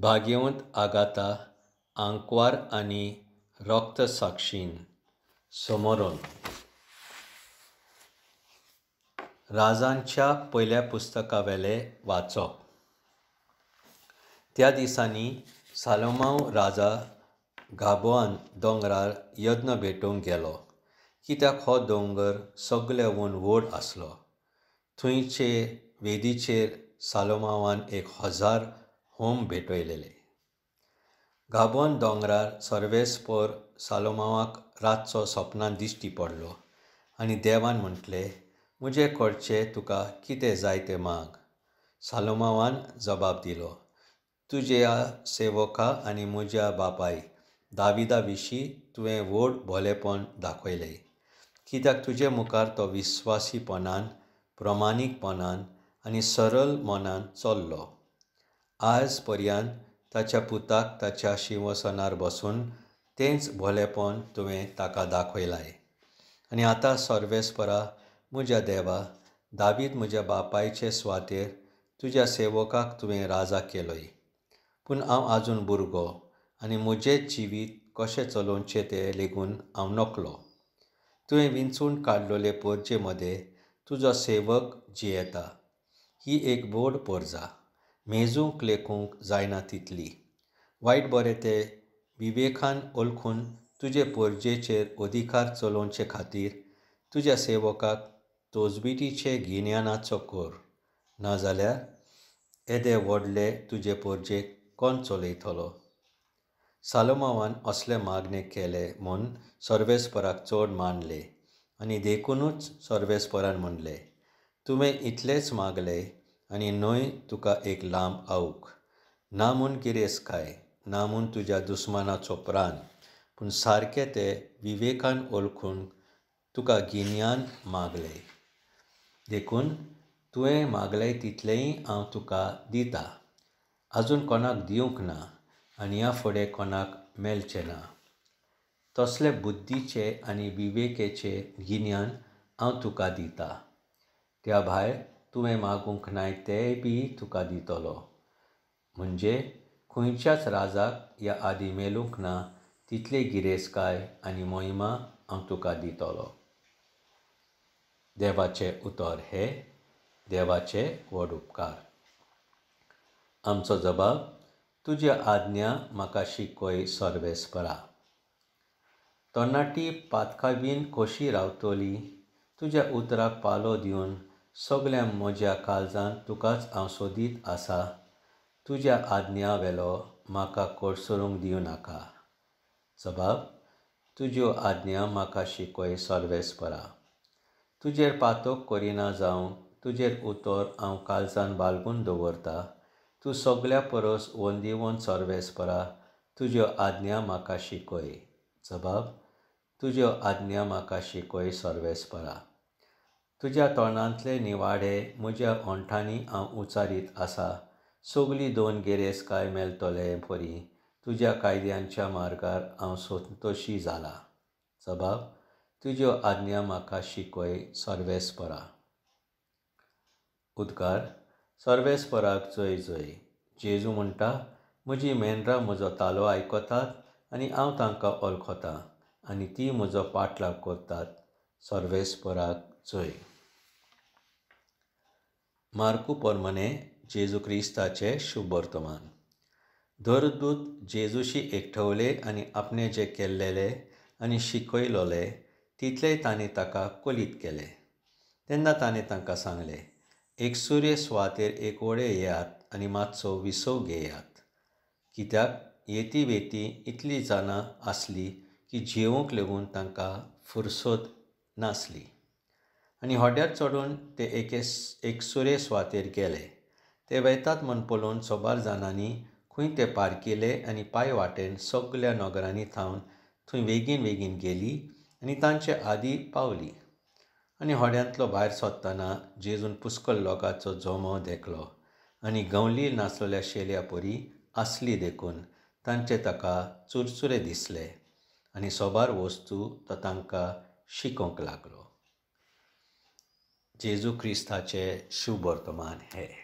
भाग्यवंत आगाता आंकवार आणि रक्त साक्षीन राजांच्या पहिल्या पुस्तकावेले वाचप त्या दिसांनी सालोमांव राजा गाबोआन दोंगरार यज्ञ भेटोवंक गेलो कित्याक हो दोंगर वन व्हड आसलो थंयचे वेदीचेर सालोमावान एक हजार होम भेटयलेले गाबोन दोंगरार सर्वेस पोर सालोमावाक रातचो सपनान दिश्टी पडलो आनी देवान म्हटलें म्हजे कडचें तुका कितें जाय तें माग सालोमावान जबाब दिलो तुज्या सेवका आनी म्हज्या बापाय दाविदा विशीं तुवें व्हड भोलेपण दाखयलें कित्याक तुजे मुखार तो विस्वासीपणान प्रमाणीकपणान आनी सरल मनान चल्लो आज पर्यंत ताच्या पुताक ताच्या शिंवसनार बसून तेंच भोलेपण तुवें ताका दाखयलाय आनी आतां सर्वेस्परा म्हज्या देवा दावीद म्हज्या बापायचे सुवातेर तुज्या सेवकाक तुवें राजा केलोय पूण हांव आजून भुरगो आनी म्हजें जिवीत कशें चलोवचें तें लेगून हांव नकलो तुवें विंचून काडलोले पोरजे मदें तुजो सेवक जियेता ही एक बोड पोरजा मेजूंक लेखूंक जायना तितली वायट बरें ते विवेकान ओळखून तुजे पोरजेचेर अधिकार चलोवचे खातीर तुज्या सेवकाक तोजबिटीचे गिन्यानाचो कोर नाजाल्यार येदे व्हडले तुजे पोरजे कोण चलयतलो सालोमावान असले मागणे केले म्हूण सर्वेस्पराक चड मानले आनी देखूनच सर्वेस्परान म्हणले तुवें इतलेंच मागले आनी न्हय तुका एक लांब आवक ना म्हूण गिरेस्त काय ना म्हूण तुज्या दुस्मानाचो प्राण पूण सारकें तें विवेकान ओळखून तुका गिन्यान मागलें देखून तुवें मागलें तितलेंय हांव तुका दिता आजून कोणाक दिवंक ना आनी ह्या फुडें कोणाक मेळचें ना तसले बुद्धीचे आनी विवेकेचे गिन्यान हांव तुका दिता त्या भायर तुवें मागूंक नाय तेंय बी तुका दितलो म्हणजे खंयच्याच राजाक या आदी मेलूंक ना तितले गिरेस्काय आनी मोहिमा हांव तुका दितलो देवाचें उतर हे देवाचे व्हड उपकार आमचो जबाब तुज्या आज्ञा म्हाका शिकोय सर्वेस्परा तरणाटी बीन कशी रावतली तुज्या उतराक पालो दिवन सगल्या म्हज्या काळजांत तुकाच हांव सोदीत आसा तुज्या आज्ञा वेलो म्हाका कोडसरूंक दिवं नाका जबाब तुज्यो आज्ञा म्हाका शिकय परा तुजेर पातोक करिना जावं तुजेर उतर हांव काळजान बालगून दवरता तूं सगल्या परस सर्वेस परा तुज्यो आज्ञा म्हाका शिकय जबाब तुज्यो आज्ञा म्हाका शिकय परा तुज्या तोंडांतले निवाडे म्हज्या ओंठांनी हांव उचारीत आसा सगली दोन गिरेस काय मेलतोले परी तुज्या कायद्यांच्या मार्गार हांव संतोशी जाला जबाब तुज्यो आज्ञा म्हाका शिकय सर्वेस्परा उद्गार सर्वेस्पराक जय जय जेजू म्हणटा म्हजी मेंद्रा म्हजो तालो आयकतात आनी हांव तांकां ओळखतां आनी तीं म्हजो पाठलाग करतात सर्वेस्पराक जय मार्कू पॉर्मने जेजू क्रिस्ताचे शुभवर्तमान दरदूत जेजूशी एकठवले आनी आपणे जे केलेले आनी शिकयलोले तितले ताणें ताका कलीत केले तेन्ना ताणें तांकां सांगले एक सूर्य सुवातेर एक वडे येयात आनी मातसो विसव घेयात कित्याक येती वेती इतली जाणां आसलीं की जेवूंक लेगून तांकां फुरसत नासली आनी होड्यार चडून ते एके एक सुरे सुवातेर गेले ते वेतात म्हण पळोवन सोबार जाणांनी खंय ते केले आनी पांय वाटेन सगल्या नोगरांनी थावन थंय बेगीन बेगीन गेली आनी तांचे आदी पावली आनी होड्यांतलो भायर सोदतना जेजून पुस्कल लोकांचो जोमो देखलो आनी गंवली नासलेल्या शेल्या पोरी आसली देखून तांचे ताका चुरचुरे दिसले आनी सोबार वस्तू तो तांकां शिकोवंक लागलो जेजू क्रिस्ताचे शुभ वर्तमान है